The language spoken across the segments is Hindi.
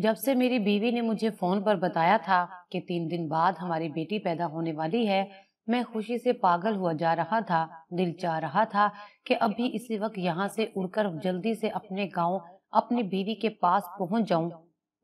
जब से मेरी बीवी ने मुझे फोन पर बताया था कि तीन दिन बाद हमारी बेटी पैदा होने वाली है मैं खुशी से पागल हुआ जा रहा था दिल चाह रहा था कि अभी इसी वक्त यहाँ से उड़कर जल्दी से अपने गांव अपनी बीवी के पास पहुँच जाऊँ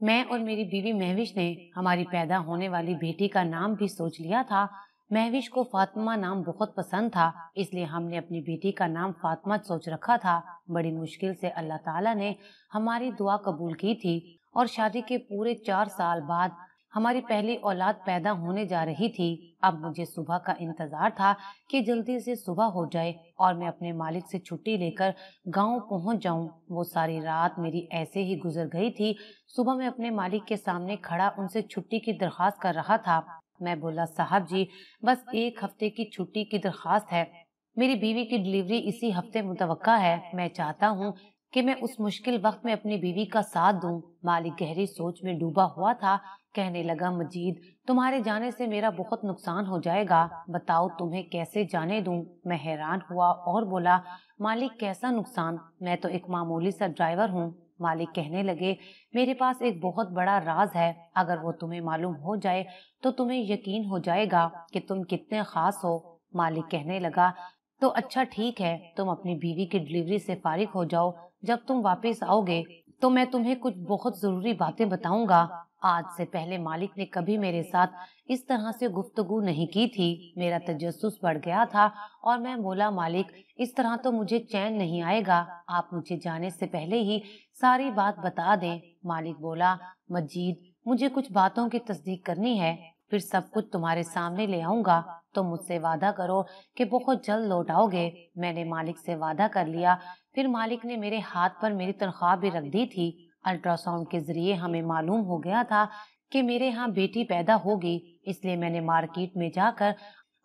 मैं और मेरी बीवी महविश ने हमारी पैदा होने वाली बेटी का नाम भी सोच लिया था महविश को फातिमा नाम बहुत पसंद था इसलिए हमने अपनी बेटी का नाम फातिमा सोच रखा था बड़ी मुश्किल से अल्लाह ताला ने हमारी दुआ कबूल की थी और शादी के पूरे चार साल बाद हमारी पहली औलाद पैदा होने जा रही थी अब मुझे सुबह का इंतजार था कि जल्दी से सुबह हो जाए और मैं अपने मालिक से छुट्टी लेकर गांव पहुंच जाऊं। वो सारी रात मेरी ऐसे ही गुजर गई थी सुबह मैं अपने मालिक के सामने खड़ा उनसे छुट्टी की दरख्वास्त कर रहा था मैं बोला साहब जी बस एक हफ्ते की छुट्टी की दरख्वास्त है मेरी बीवी की डिलीवरी इसी हफ्ते मुतवक्का है मैं चाहता हूँ कि मैं उस मुश्किल वक्त में अपनी बीवी का साथ दूं मालिक गहरी सोच में डूबा हुआ था कहने लगा मजीद तुम्हारे जाने से मेरा बहुत नुकसान हो जाएगा बताओ तुम्हें कैसे जाने दूं मैं हैरान हुआ और बोला मालिक कैसा नुकसान मैं तो एक मामूली सा ड्राइवर हूँ मालिक कहने लगे मेरे पास एक बहुत बड़ा राज है अगर वो तुम्हें मालूम हो जाए तो तुम्हें यकीन हो जाएगा कि तुम कितने खास हो मालिक कहने लगा तो अच्छा ठीक है तुम अपनी बीवी की डिलीवरी से फारिग हो जाओ जब तुम वापस आओगे तो मैं तुम्हें कुछ बहुत जरूरी बातें बताऊंगा आज से पहले मालिक ने कभी मेरे साथ इस तरह से गुफ्तगु नहीं की थी मेरा तजस बढ़ गया था और मैं बोला मालिक इस तरह तो मुझे चैन नहीं आएगा आप मुझे जाने से पहले ही सारी बात बता दें मालिक बोला मजीद मुझे कुछ बातों की तस्दीक करनी है फिर सब कुछ तुम्हारे सामने ले आऊंगा तो मुझसे वादा करो कि बहुत जल्द लौट आओगे मैंने मालिक से वादा कर लिया फिर मालिक ने मेरे हाथ पर मेरी तनख्वाह भी रख दी थी अल्ट्रासाउंड के जरिए हमें मालूम हो गया था कि मेरे यहाँ बेटी पैदा होगी इसलिए मैंने मार्केट में जाकर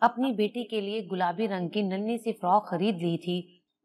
अपनी बेटी के लिए गुलाबी रंग की नन्ही सी फ्रॉक खरीद ली थी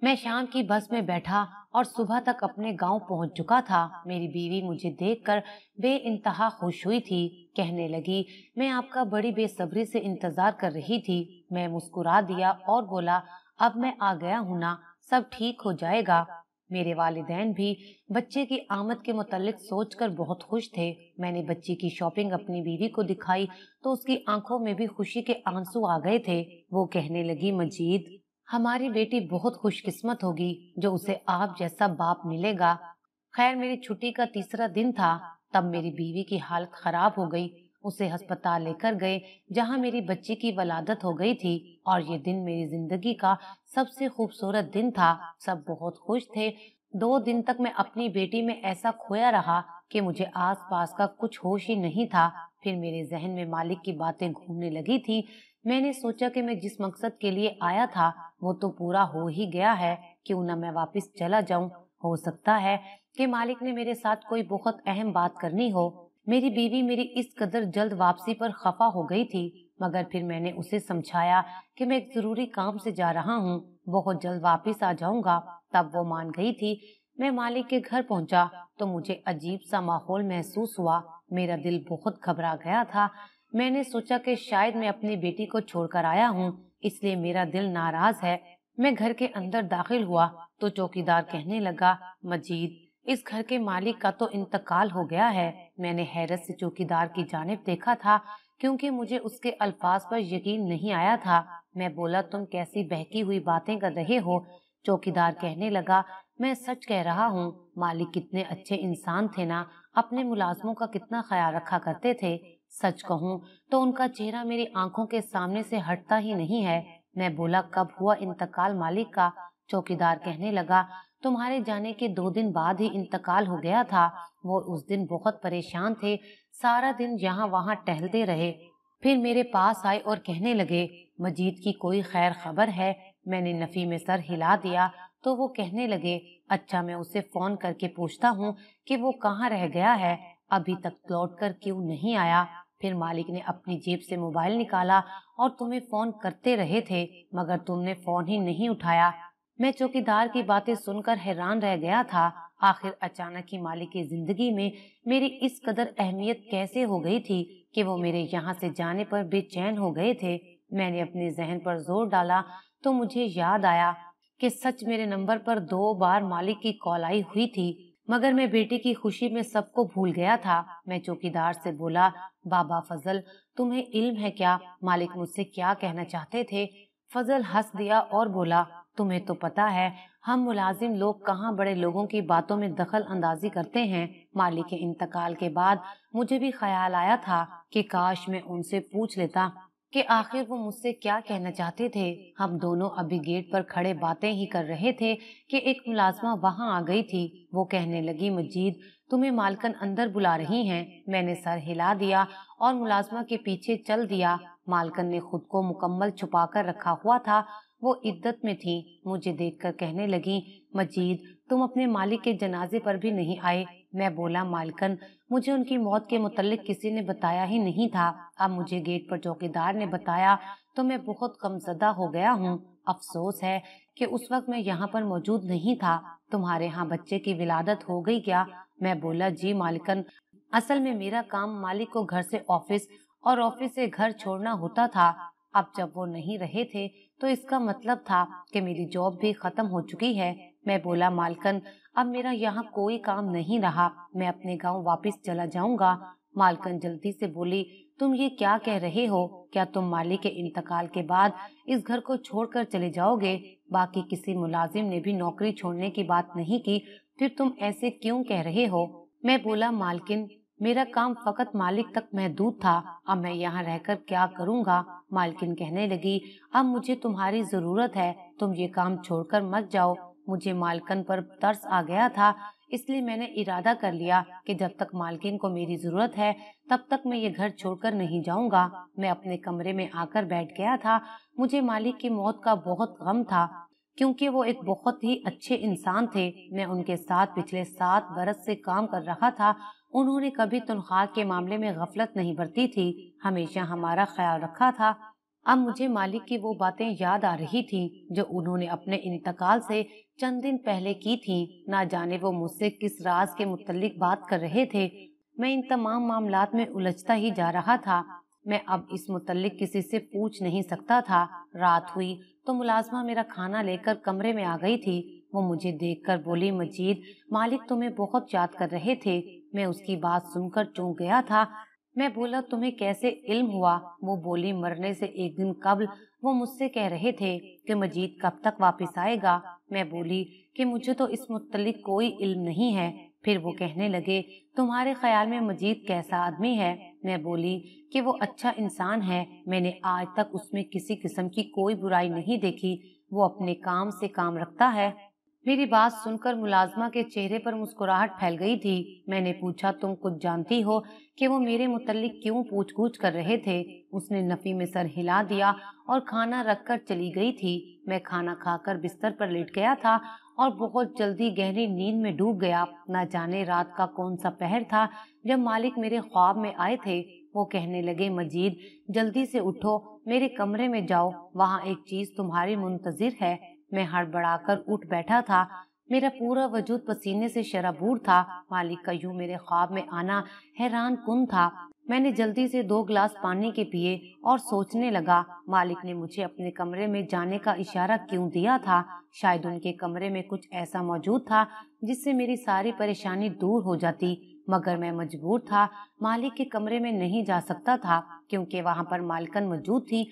मैं शाम की बस में बैठा और सुबह तक अपने गांव पहुंच चुका था मेरी बीवी मुझे देखकर बे इंतहा खुश हुई थी कहने लगी मैं आपका बड़ी बेसब्री से इंतजार कर रही थी मैं मुस्कुरा दिया और बोला अब मैं आ गया हूँ ना सब ठीक हो जाएगा मेरे वालदेन भी बच्चे की आमद के मुतालिक सोच कर बहुत खुश थे मैंने बच्चे की शॉपिंग अपनी बीवी को दिखाई तो उसकी आंखों में भी खुशी के आंसू आ गए थे वो कहने लगी मजीद हमारी बेटी बहुत खुशकिस्मत होगी जो उसे आप जैसा बाप मिलेगा खैर मेरी छुट्टी का तीसरा दिन था तब मेरी बीवी की हालत खराब हो गई उसे अस्पताल लेकर गए जहां मेरी बच्ची की वलादत हो गई थी और ये दिन मेरी जिंदगी का सबसे खूबसूरत दिन था सब बहुत खुश थे दो दिन तक मैं अपनी बेटी में ऐसा खोया रहा कि मुझे आसपास का कुछ होश ही नहीं था फिर मेरे जहन में मालिक की बातें घूमने लगी थी मैंने सोचा कि मैं जिस मकसद के लिए आया था वो तो पूरा हो ही गया है क्यों ना मैं वापस चला जाऊं हो सकता है कि मालिक ने मेरे साथ कोई बहुत अहम बात करनी हो मेरी बीवी मेरी इस कदर जल्द वापसी पर खफा हो गई थी मगर फिर मैंने उसे समझाया कि मैं एक जरूरी काम से जा रहा हूँ बहुत जल्द वापस आ जाऊंगा तब वो मान गई थी मैं मालिक के घर पहुंचा तो मुझे अजीब सा माहौल महसूस हुआ मेरा दिल बहुत घबरा गया था मैंने सोचा कि शायद मैं अपनी बेटी को छोड़कर आया हूँ इसलिए मेरा दिल नाराज है मैं घर के अंदर दाखिल हुआ तो चौकीदार कहने लगा मजीद इस घर के मालिक का तो इंतकाल हो गया है मैंने हैरत से चौकीदार की जानब देखा था क्योंकि मुझे उसके अल्फाज पर यकीन नहीं आया था मैं बोला तुम कैसी बहकी हुई बातें कर रहे हो चौकीदार कहने लगा मैं सच कह रहा हूँ मालिक कितने अच्छे इंसान थे ना अपने मुलाजमो का कितना ख्याल रखा करते थे सच कहूँ तो उनका चेहरा मेरी आंखों के सामने से हटता ही नहीं है मैं बोला कब हुआ इंतकाल मालिक का चौकीदार कहने लगा तुम्हारे जाने के दो दिन बाद ही इंतकाल हो गया था वो उस दिन बहुत परेशान थे सारा दिन यहाँ वहाँ टहलते रहे फिर मेरे पास आए और कहने लगे मजीद की कोई खैर खबर है मैंने नफ़ी में सर हिला दिया तो वो कहने लगे अच्छा मैं उसे फ़ोन करके पूछता हूँ कि वो कहाँ रह गया है अभी तक लौट कर क्यों नहीं आया फिर मालिक ने अपनी जेब से मोबाइल निकाला और तुम्हें फ़ोन करते रहे थे मगर तुमने फ़ोन ही नहीं उठाया मैं चौकीदार की बातें सुनकर हैरान रह गया था आखिर अचानक ही मालिक की जिंदगी में मेरी इस कदर अहमियत कैसे हो गई थी कि वो मेरे यहाँ से जाने पर बेचैन हो गए थे मैंने अपने जहन पर जोर डाला तो मुझे याद आया कि सच मेरे नंबर पर दो बार मालिक की कॉल आई हुई थी मगर मैं बेटे की खुशी में सबको भूल गया था मैं चौकीदार से बोला बाबा फजल तुम्हें इल्म है क्या मालिक मुझसे क्या कहना चाहते थे फजल हंस दिया और बोला तुम्हें तो पता है हम मुलाजिम लोग कहाँ बड़े लोगों की बातों में दखल अंदाजी करते हैं मालिक के इंतकाल के बाद मुझे भी ख्याल आया था कि काश मैं उनसे पूछ लेता कि आखिर वो मुझसे क्या कहना चाहते थे हम दोनों अभी गेट पर खड़े बातें ही कर रहे थे कि एक मुलाजमा वहाँ आ गई थी वो कहने लगी मजीद तुम्हें मालकन अंदर बुला रही हैं मैंने सर हिला दिया और मुलाजमा के पीछे चल दिया मालकन ने खुद को मुकम्मल छुपा कर रखा हुआ था वो इद्दत में थी मुझे देखकर कहने लगी मजीद तुम अपने मालिक के जनाजे पर भी नहीं आए मैं बोला मालकन मुझे उनकी मौत के मुतालिक किसी ने बताया ही नहीं था अब मुझे गेट पर चौकीदार ने बताया तो मैं बहुत कमजदा हो गया हूँ अफसोस है कि उस वक्त मैं यहाँ पर मौजूद नहीं था तुम्हारे यहाँ बच्चे की विलादत हो गई क्या मैं बोला जी मालिकन असल में मेरा काम मालिक को घर से ऑफिस और ऑफिस से घर छोड़ना होता था अब जब वो नहीं रहे थे तो इसका मतलब था कि मेरी जॉब भी खत्म हो चुकी है मैं बोला मालकन अब मेरा यहाँ कोई काम नहीं रहा मैं अपने गांव वापस चला जाऊंगा मालकन जल्दी से बोली तुम ये क्या कह रहे हो क्या तुम मालिक के इंतकाल के बाद इस घर को छोड़कर चले जाओगे बाकी किसी मुलाजिम ने भी नौकरी छोड़ने की बात नहीं की फिर तुम ऐसे क्यों कह रहे हो मैं बोला मालकिन मेरा काम फकत मालिक तक महदूद था अब मैं यहाँ रहकर क्या करूँगा मालकिन कहने लगी अब मुझे तुम्हारी जरूरत है तुम ये काम छोड़कर मत जाओ मुझे मालकन पर तरस आ गया था इसलिए मैंने इरादा कर लिया कि जब तक मालकिन को मेरी जरूरत है तब तक मैं ये घर छोड़कर नहीं जाऊंगा मैं अपने कमरे में आकर बैठ गया था मुझे मालिक की मौत का बहुत गम था क्योंकि वो एक बहुत ही अच्छे इंसान थे मैं उनके साथ पिछले सात बरस से काम कर रहा था उन्होंने कभी तनख्वाह के मामले में गफलत नहीं बरती थी हमेशा हमारा ख्याल रखा था अब मुझे मालिक की वो बातें याद आ रही थीं जो उन्होंने अपने इंतकाल से चंद दिन पहले की थीं। ना जाने वो मुझसे किस राज के मुतलिक बात कर रहे थे मैं इन तमाम मामलात में उलझता ही जा रहा था मैं अब इस मुतलिक किसी से पूछ नहीं सकता था रात हुई तो मुलाजमा मेरा खाना लेकर कमरे में आ गई थी वो मुझे देखकर बोली मजीद मालिक तुम्हें बहुत याद कर रहे थे मैं उसकी बात सुनकर चौंक गया था मैं बोला तुम्हें कैसे इल्म हुआ वो बोली मरने से एक दिन कबल वो मुझसे कह रहे थे कि मजीद कब तक वापस आएगा मैं बोली कि मुझे तो इस मुतलिक कोई इल्म नहीं है फिर वो कहने लगे तुम्हारे ख्याल में मजीद कैसा आदमी है मैं बोली कि वो अच्छा इंसान है मैंने आज तक उसमें किसी किस्म की कोई बुराई नहीं देखी वो अपने काम से काम रखता है मेरी बात सुनकर मुलाजमा के चेहरे पर मुस्कुराहट फैल गई थी मैंने पूछा तुम कुछ जानती हो कि वो मेरे मुतलिक क्यों पूछ गूछ कर रहे थे उसने नफ़ी में सर हिला दिया और खाना रख कर चली गई थी मैं खाना खाकर बिस्तर पर लेट गया था और बहुत जल्दी गहरी नींद में डूब गया न जाने रात का कौन सा पहर था जब मालिक मेरे ख्वाब में आए थे वो कहने लगे मजीद जल्दी से उठो मेरे कमरे में जाओ वहाँ एक चीज तुम्हारी मुंतजिर है मैं हड़बड़ाकर उठ बैठा था मेरा पूरा वजूद पसीने से शराबूर था मालिक का यूं मेरे ख्वाब में आना हैरान कन था मैंने जल्दी से दो गिलास पानी के पिए और सोचने लगा मालिक ने मुझे अपने कमरे में जाने का इशारा क्यों दिया था शायद उनके कमरे में कुछ ऐसा मौजूद था जिससे मेरी सारी परेशानी दूर हो जाती मगर मैं मजबूर था मालिक के कमरे में नहीं जा सकता था क्योंकि वहाँ पर मालकन मौजूद थी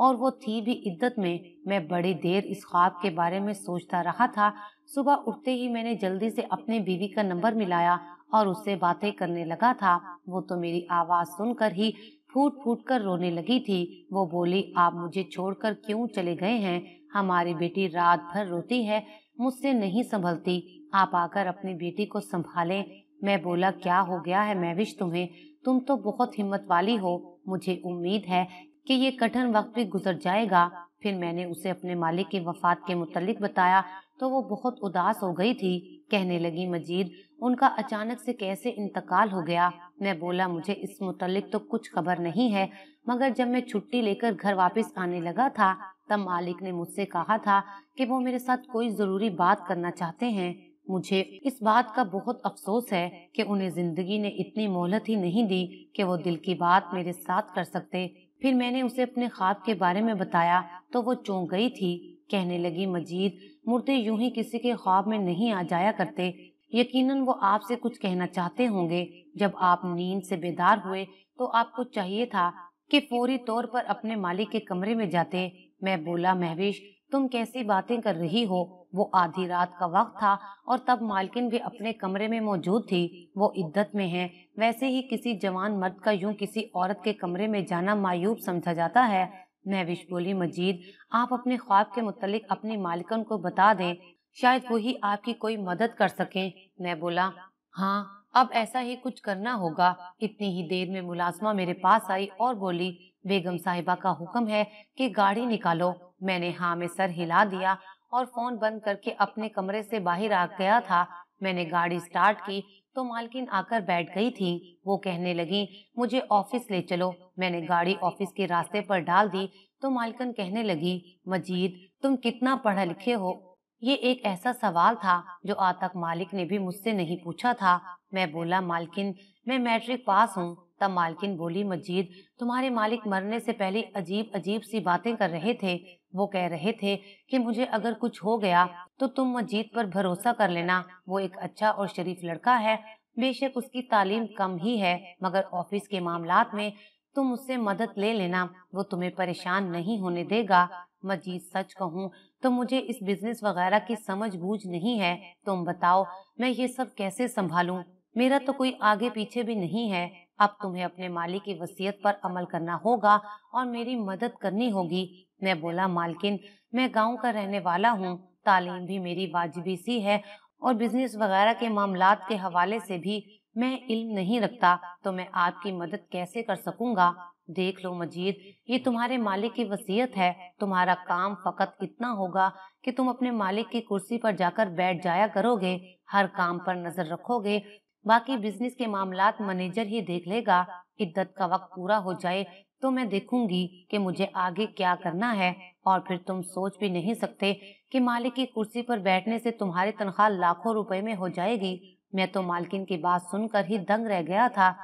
और वो थी भी इद्दत में मैं बड़ी देर इस ख्वाब के बारे में सोचता रहा था सुबह उठते ही मैंने जल्दी से अपने बीवी का नंबर मिलाया और उससे बातें करने लगा था वो तो मेरी आवाज सुनकर ही फूट फूट कर रोने लगी थी वो बोली आप मुझे छोड़कर क्यों चले गए हैं हमारी बेटी रात भर रोती है मुझसे नहीं संभलती आप आकर अपनी बेटी को संभालें मैं बोला क्या हो गया है मैविश तुम्हें तुम तो बहुत हिम्मत वाली हो मुझे उम्मीद है कि ये कठिन वक्त भी गुजर जाएगा फिर मैंने उसे अपने मालिक की वफात के मुतालिक बताया तो वो बहुत उदास हो गई थी कहने लगी मजीद उनका अचानक से कैसे इंतकाल हो गया मैं बोला मुझे इस मुतलिक तो कुछ खबर नहीं है मगर जब मैं छुट्टी लेकर घर वापस आने लगा था तब मालिक ने मुझसे कहा था कि वो मेरे साथ कोई ज़रूरी बात करना चाहते हैं मुझे इस बात का बहुत अफसोस है कि उन्हें ज़िंदगी ने इतनी मोहलत ही नहीं दी कि वो दिल की बात मेरे साथ कर सकते फिर मैंने उसे अपने ख्वाब के बारे में बताया तो वो चौंक गई थी कहने लगी मजीद मुर्दे यूं ही किसी के ख्वाब में नहीं आ जाया करते यकीनन वो आपसे कुछ कहना चाहते होंगे जब आप नींद से बेदार हुए तो आपको चाहिए था कि फौरी तौर पर अपने मालिक के कमरे में जाते मैं बोला महवेश तुम कैसी बातें कर रही हो वो आधी रात का वक्त था और तब मालकिन भी अपने कमरे में मौजूद थी वो इद्दत में है वैसे ही किसी जवान मर्द का यूं किसी औरत के कमरे में जाना मायूब समझा जाता है महविश बोली मजीद आप अपने ख्वाब के मुतालिक अपनी मालिकन को बता दें शायद वही आपकी कोई मदद कर सके मैं बोला हाँ अब ऐसा ही कुछ करना होगा इतनी ही देर में मुलाजमा मेरे पास आई और बोली बेगम साहिबा का हुक्म है कि गाड़ी निकालो मैंने हाँ में सर हिला दिया और फोन बंद करके अपने कमरे से बाहर आ गया था मैंने गाड़ी स्टार्ट की तो मालकिन आकर बैठ गई थी वो कहने लगी मुझे ऑफिस ले चलो मैंने गाड़ी ऑफिस के रास्ते पर डाल दी तो मालकिन कहने लगी मजीद तुम कितना पढ़े लिखे हो ये एक ऐसा सवाल था जो आज तक मालिक ने भी मुझसे नहीं पूछा था मैं बोला मालकिन मैं मैट्रिक पास हूँ तब मालकिन बोली मजीद तुम्हारे मालिक मरने से पहले अजीब अजीब सी बातें कर रहे थे वो कह रहे थे कि मुझे अगर कुछ हो गया तो तुम मजीद पर भरोसा कर लेना वो एक अच्छा और शरीफ लड़का है बेशक उसकी तालीम कम ही है मगर ऑफिस के मामला में तुम उससे मदद ले लेना वो तुम्हें परेशान नहीं होने देगा मजीद सच कहूँ तो मुझे इस बिजनेस वगैरह की समझ बूझ नहीं है तुम बताओ मैं ये सब कैसे संभालू मेरा तो कोई आगे पीछे भी नहीं है अब तुम्हें अपने मालिक की वसीयत पर अमल करना होगा और मेरी मदद करनी होगी मैं बोला मालकिन मैं गांव का रहने वाला हूँ तालीम भी मेरी वाजिबी सी है और बिजनेस वगैरह के मामला के हवाले से भी मैं इल्म नहीं रखता तो मैं आपकी मदद कैसे कर सकूंगा देख लो मजीद ये तुम्हारे मालिक की वसीयत है तुम्हारा काम फकत इतना होगा कि तुम अपने मालिक की कुर्सी पर जाकर बैठ जाया करोगे हर काम पर नजर रखोगे बाकी बिजनेस के मामला मैनेजर ही देख लेगा इद्दत का वक्त पूरा हो जाए तो मैं देखूंगी कि मुझे आगे क्या करना है और फिर तुम सोच भी नहीं सकते कि मालिक की कुर्सी पर बैठने से तुम्हारी तनख्वाह लाखों रुपए में हो जाएगी मैं तो मालकिन की बात सुनकर ही दंग रह गया था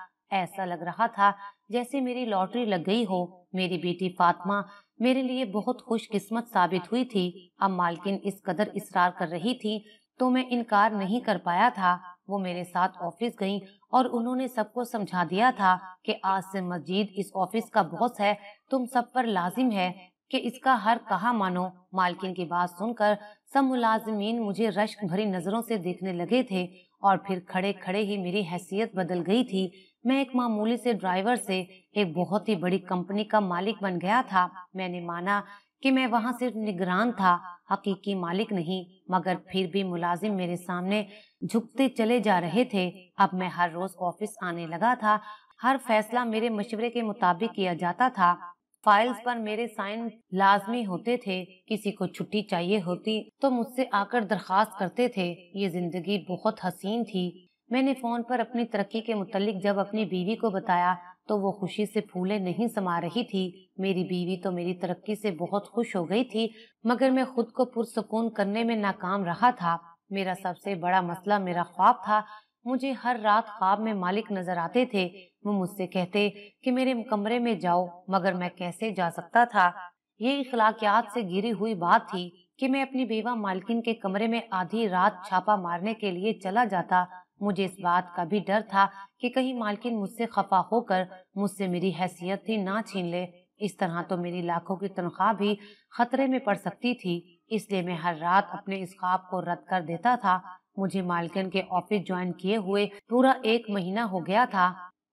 ऐसा लग रहा था जैसे मेरी लॉटरी लग गई हो मेरी बेटी फातिमा मेरे लिए बहुत खुशकिस्मत साबित हुई थी अब मालकिन इस कदर इसरार कर रही थी तो मैं इनकार नहीं कर पाया था वो मेरे साथ ऑफिस गईं और उन्होंने सबको समझा दिया था कि से मजीद इस ऑफिस का बॉस है तुम सब पर लाजिम है कि इसका हर कहा मानो मालकिन की बात सुनकर सब मुलाजमीन मुझे रश्क भरी नजरों से देखने लगे थे और फिर खड़े खड़े ही मेरी हैसियत बदल गई थी मैं एक मामूली से ड्राइवर से एक बहुत ही बड़ी कंपनी का मालिक बन गया था मैंने माना कि मैं वहां सिर्फ निगरान था हकीकी मालिक नहीं मगर फिर भी मुलाजिम मेरे सामने झुकते चले जा रहे थे अब मैं हर रोज ऑफिस आने लगा था हर फैसला मेरे मशवरे के मुताबिक किया जाता था फाइल्स पर मेरे साइन लाजमी होते थे किसी को छुट्टी चाहिए होती तो मुझसे आकर दरख्वास्त करते थे ये जिंदगी बहुत हसीन थी मैंने फ़ोन पर अपनी तरक्की के मुतालिक जब अपनी बीवी को बताया तो वो खुशी से फूले नहीं समा रही थी मेरी बीवी तो मेरी तरक्की से बहुत खुश हो गई थी मगर मैं खुद को पुरसकून करने में नाकाम रहा था मेरा सबसे बड़ा मसला मेरा ख्वाब था मुझे हर रात ख्वाब में मालिक नजर आते थे वो मुझसे कहते कि मेरे कमरे में जाओ मगर मैं कैसे जा सकता था ये इखलाकियात से गिरी हुई बात थी कि मैं अपनी बेवा मालकिन के कमरे में आधी रात छापा मारने के लिए चला जाता मुझे इस बात का भी डर था कि कहीं मालकिन मुझसे खफा होकर मुझसे मेरी हैसियत ही ना छीन ले इस तरह तो मेरी लाखों की तनख्वाह भी खतरे में पड़ सकती थी इसलिए मैं हर रात अपने इस ख्वाब को रद्द कर देता था मुझे मालकिन के ऑफिस ज्वाइन किए हुए पूरा एक महीना हो गया था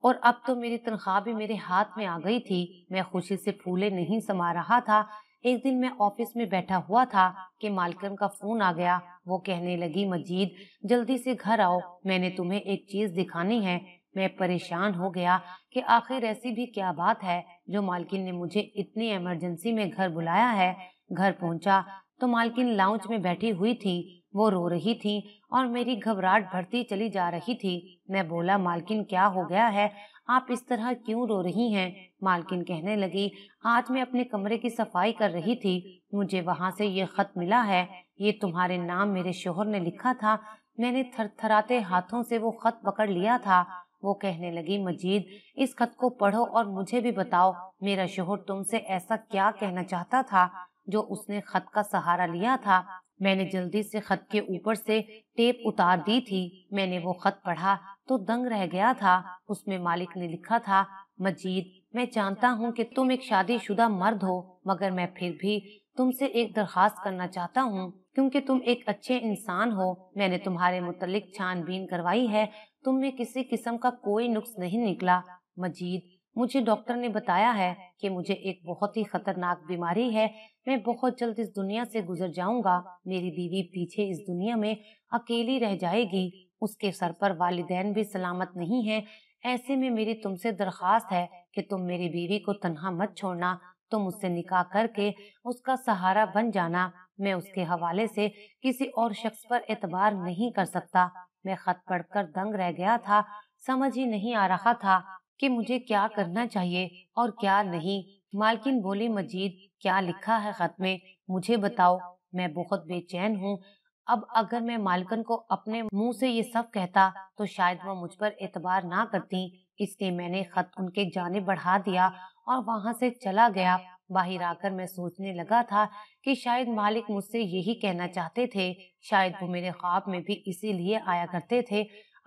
और अब तो मेरी तनख्वाह भी मेरे हाथ में आ गई थी मैं खुशी से फूले नहीं समा रहा था एक दिन मैं ऑफिस में बैठा हुआ था कि मालकन का फोन आ गया वो कहने लगी मजीद जल्दी से घर आओ मैंने तुम्हें एक चीज दिखानी है मैं परेशान हो गया कि आखिर ऐसी भी क्या बात है जो मालकिन ने मुझे इतनी इमरजेंसी में घर बुलाया है घर पहुंचा तो मालकिन लाउंज में बैठी हुई थी वो रो रही थी और मेरी घबराहट बढ़ती चली जा रही थी मैं बोला मालकिन क्या हो गया है आप इस तरह क्यों रो रही हैं मालकिन कहने लगी आज मैं अपने कमरे की सफाई कर रही थी मुझे वहां से ये खत मिला है ये तुम्हारे नाम मेरे शोहर ने लिखा था मैंने थरथराते हाथों से वो खत पकड़ लिया था वो कहने लगी मजीद इस खत को पढ़ो और मुझे भी बताओ मेरा शोहर तुमसे ऐसा क्या कहना चाहता था जो उसने खत का सहारा लिया था मैंने जल्दी से खत के ऊपर से टेप उतार दी थी मैंने वो खत पढ़ा तो दंग रह गया था उसमें मालिक ने लिखा था मजीद मैं जानता हूँ कि तुम एक शादीशुदा मर्द हो मगर मैं फिर भी तुमसे एक दरखास्त करना चाहता हूँ क्योंकि तुम एक अच्छे इंसान हो मैंने तुम्हारे मुतलिक छानबीन करवाई है तुम में किसी किस्म का कोई नुक्स नहीं निकला मजीद मुझे डॉक्टर ने बताया है कि मुझे एक बहुत ही खतरनाक बीमारी है मैं बहुत जल्द इस दुनिया से गुजर जाऊंगा मेरी बीवी पीछे इस दुनिया में अकेली रह जाएगी उसके सर पर वालिदैन भी सलामत नहीं है ऐसे में मेरी तुमसे दरख्वास्त है कि तुम मेरी बीवी को तनहा मत छोड़ना तुम उससे निकाह करके उसका सहारा बन जाना मैं उसके हवाले से किसी और शख्स पर एतबार नहीं कर सकता मैं खत पढ़कर दंग रह गया था समझ ही नहीं आ रहा था कि मुझे क्या करना चाहिए और क्या नहीं मालकिन बोली मजीद क्या लिखा है खत में मुझे बताओ मैं बहुत बेचैन हूँ अब अगर मैं मालकन को अपने मुंह से ये सब कहता तो शायद वो मुझ पर एतबार ना करती इसलिए मैंने खत उनके जाने बढ़ा दिया और वहाँ से चला गया बाहर आकर मैं सोचने लगा था कि शायद मालिक मुझसे यही कहना चाहते थे शायद वो मेरे ख्वाब में भी इसीलिए आया करते थे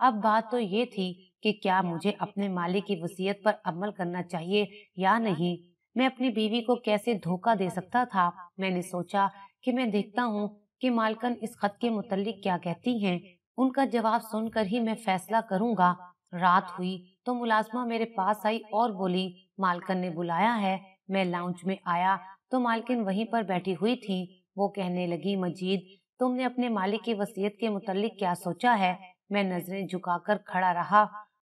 अब बात तो ये थी कि क्या मुझे अपने मालिक की वसीयत पर अमल करना चाहिए या नहीं मैं अपनी बीवी को कैसे धोखा दे सकता था मैंने सोचा कि मैं देखता हूँ कि मालकन इस खत के मुतलिक क्या कहती हैं उनका जवाब सुनकर ही मैं फैसला करूँगा रात हुई तो मुलाजमा मेरे पास आई और बोली मालकन ने बुलाया है मैं लाउंज में आया तो मालकिन वहीं पर बैठी हुई थी वो कहने लगी मजीद तुमने अपने मालिक की वसीयत के मुतल क्या सोचा है मैं नजरें झुकाकर खड़ा रहा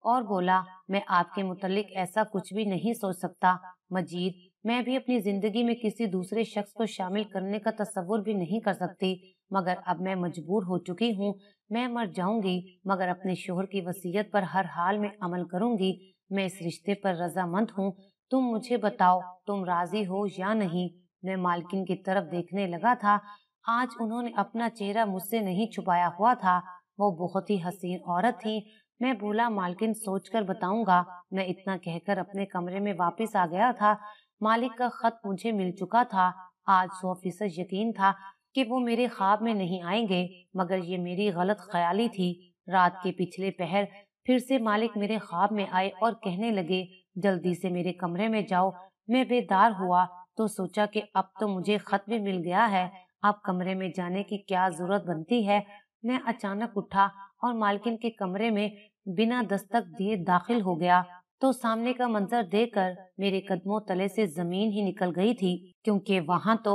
और बोला मैं आपके मुतलिक ऐसा कुछ भी नहीं सोच सकता मजीद मैं भी अपनी जिंदगी में किसी दूसरे शख्स को शामिल करने का तस्वुर भी नहीं कर सकती मगर अब मैं मजबूर हो चुकी हूँ मैं मर जाऊंगी मगर अपने शोहर की वसीयत पर हर हाल में अमल करूंगी मैं इस रिश्ते पर रजामंद हूँ तुम मुझे बताओ तुम राजी हो या नहीं मैं मालकिन की तरफ देखने लगा था आज उन्होंने अपना चेहरा मुझसे नहीं छुपाया हुआ था वो बहुत ही हसीन औरत थी मैं भूला मालकिन सोच कर बताऊंगा मैं इतना कहकर अपने कमरे में वापस आ गया था मालिक का खत मुझे मिल चुका था आज सौ फीसद यकीन था कि वो मेरे ख्वाब में नहीं आएंगे मगर ये मेरी गलत ख्याली थी रात के पिछले पहर फिर से मालिक मेरे ख्वाब में आए और कहने लगे जल्दी से मेरे कमरे में जाओ मैं बेदार हुआ तो सोचा कि अब तो मुझे खत भी मिल गया है अब कमरे में जाने की क्या जरूरत बनती है मैं अचानक उठा और मालकिन के कमरे में बिना दस्तक दिए दाखिल हो गया तो सामने का मंजर देखकर मेरे कदमों तले से जमीन ही निकल गई थी क्योंकि वहां तो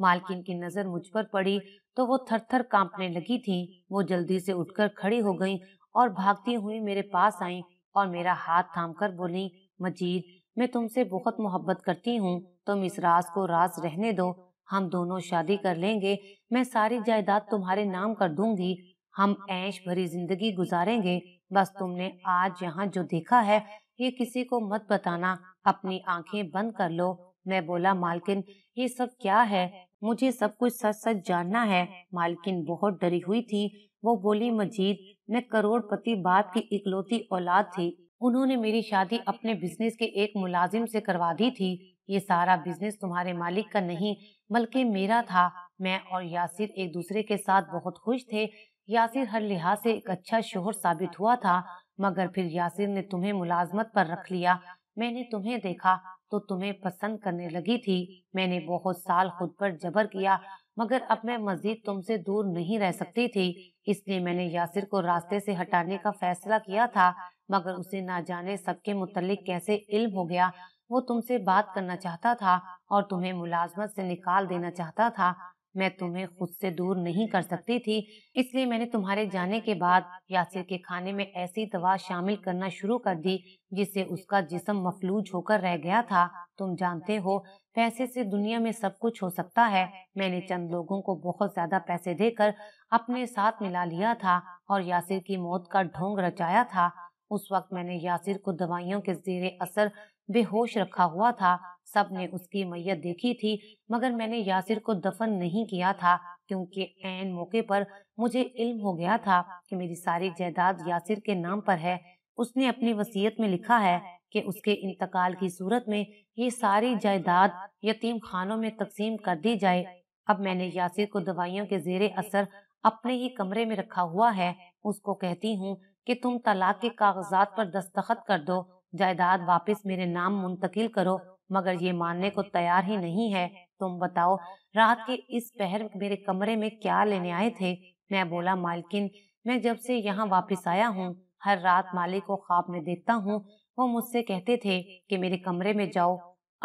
मालकिन की नजर मुझ पर पड़ी तो वो थर थर कांपने लगी थी वो जल्दी से उठकर खड़ी हो गई और भागती हुई मेरे पास आई और मेरा हाथ थाम कर बोली मजीद मैं तुमसे बहुत मोहब्बत करती हूँ तुम इस राज को राज रहने दो हम दोनों शादी कर लेंगे मैं सारी जायदाद तुम्हारे नाम कर दूंगी हम ऐश भरी जिंदगी गुजारेंगे बस तुमने आज यहाँ जो देखा है ये किसी को मत बताना अपनी आंखें बंद कर लो मैं बोला मालकिन ये सब क्या है मुझे सब कुछ सच सच जानना है मालकिन बहुत डरी हुई थी वो बोली मजीद मैं करोड़पति बाप की इकलौती औलाद थी उन्होंने मेरी शादी अपने बिजनेस के एक मुलाजिम से करवा दी थी ये सारा बिजनेस तुम्हारे मालिक का नहीं बल्कि मेरा था मैं और यासिर एक दूसरे के साथ बहुत खुश थे यासिर हर लिहाज से एक अच्छा शोहर साबित हुआ था मगर फिर यासिर ने तुम्हें मुलाजमत पर रख लिया मैंने तुम्हें देखा तो तुम्हें पसंद करने लगी थी मैंने बहुत साल खुद पर जबर किया मगर अब मैं मजीद तुमसे दूर नहीं रह सकती थी इसलिए मैंने यासिर को रास्ते से हटाने का फैसला किया था मगर उसे ना जाने सबके मुतलिक कैसे इल्म हो गया वो तुमसे बात करना चाहता था और तुम्हें मुलाजमत से निकाल देना चाहता था मैं तुम्हें खुद से दूर नहीं कर सकती थी इसलिए मैंने तुम्हारे जाने के बाद यासिर के खाने में ऐसी दवा शामिल करना शुरू कर दी जिससे उसका जिसम मफलूज होकर रह गया था तुम जानते हो पैसे से दुनिया में सब कुछ हो सकता है मैंने चंद लोगों को बहुत ज्यादा पैसे देकर अपने साथ मिला लिया था और यासिर की मौत का ढोंग रचाया था उस वक्त मैंने यासिर को दवाइयों के जेर असर बेहोश रखा हुआ था सब ने उसकी मैयत देखी थी मगर मैंने यासिर को दफन नहीं किया था क्योंकि एन मौके पर मुझे इल्म हो गया था कि मेरी सारी जायदाद यासिर के नाम पर है उसने अपनी वसीयत में लिखा है कि उसके इंतकाल की सूरत में ये सारी जायदाद यतीम खानों में तकसीम कर दी जाए अब मैंने यासिर को दवाइयों के जेर असर अपने ही कमरे में रखा हुआ है उसको कहती हूँ कि तुम तलाक के कागजात पर दस्तखत कर दो जायदाद वापस मेरे नाम मुंतकिल करो मगर ये मानने को तैयार ही नहीं है तुम बताओ रात के इस पहर मेरे कमरे में क्या लेने आए थे मैं बोला मालकिन मैं जब से यहाँ वापस आया हूँ हर रात मालिक को ख्वाब में देखता हूँ वो मुझसे कहते थे कि मेरे कमरे में जाओ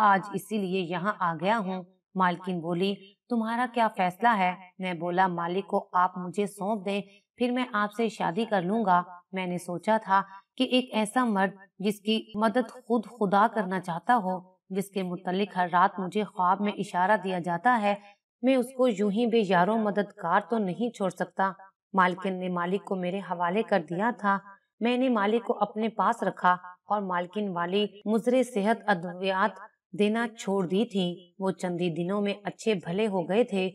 आज इसीलिए यहाँ आ गया हूँ मालकिन बोली तुम्हारा क्या फैसला है मैं बोला मालिक को आप मुझे सौंप दे फिर मैं आपसे शादी कर लूंगा मैंने सोचा था कि एक ऐसा मर्द जिसकी मदद खुद खुदा करना चाहता हो जिसके मुतलिक हर रात मुझे ख्वाब में इशारा दिया जाता है मैं उसको यूं ही बेयारों मददगार तो नहीं छोड़ सकता मालकिन ने मालिक को मेरे हवाले कर दिया था मैंने मालिक को अपने पास रखा और मालकिन वाली मुजरे सेहत अद्वियात देना छोड़ दी थी वो चंदी दिनों में अच्छे भले हो गए थे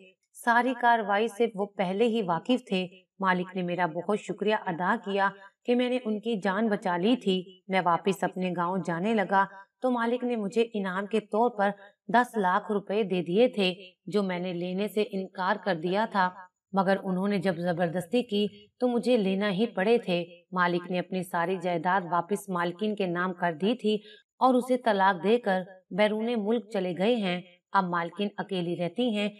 सारी कार्रवाई से वो पहले ही वाकिफ थे मालिक ने मेरा बहुत शुक्रिया अदा किया कि मैंने उनकी जान बचा ली थी मैं वापस अपने गांव जाने लगा तो मालिक ने मुझे इनाम के तौर पर दस लाख रुपए दे दिए थे जो मैंने लेने से इनकार कर दिया था मगर उन्होंने जब जबरदस्ती की तो मुझे लेना ही पड़े थे मालिक ने अपनी सारी जायदाद वापस मालकिन के नाम कर दी थी और उसे तलाक देकर बैरून मुल्क चले गए हैं अब मालकिन अकेली रहती हैं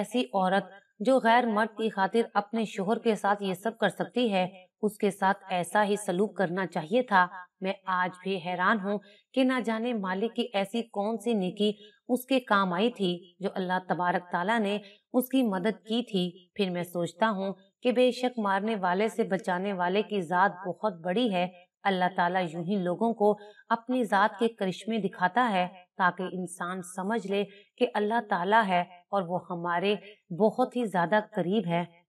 ऐसी औरत जो गैर मर्द की खातिर अपने शोहर के साथ ये सब कर सकती है उसके साथ ऐसा ही सलूक करना चाहिए था मैं आज भी हैरान हूँ कि ना जाने मालिक की ऐसी कौन सी नेकी उसके काम आई थी जो अल्लाह तबारक ताला ने उसकी मदद की थी फिर मैं सोचता हूँ कि बेशक मारने वाले से बचाने वाले की ज़ात बहुत बड़ी है अल्लाह ताला यूं ही लोगों को अपनी ज़ात के करिश्मे दिखाता है ताकि इंसान समझ ले कि अल्लाह ताला है और वो हमारे बहुत ही ज़्यादा करीब है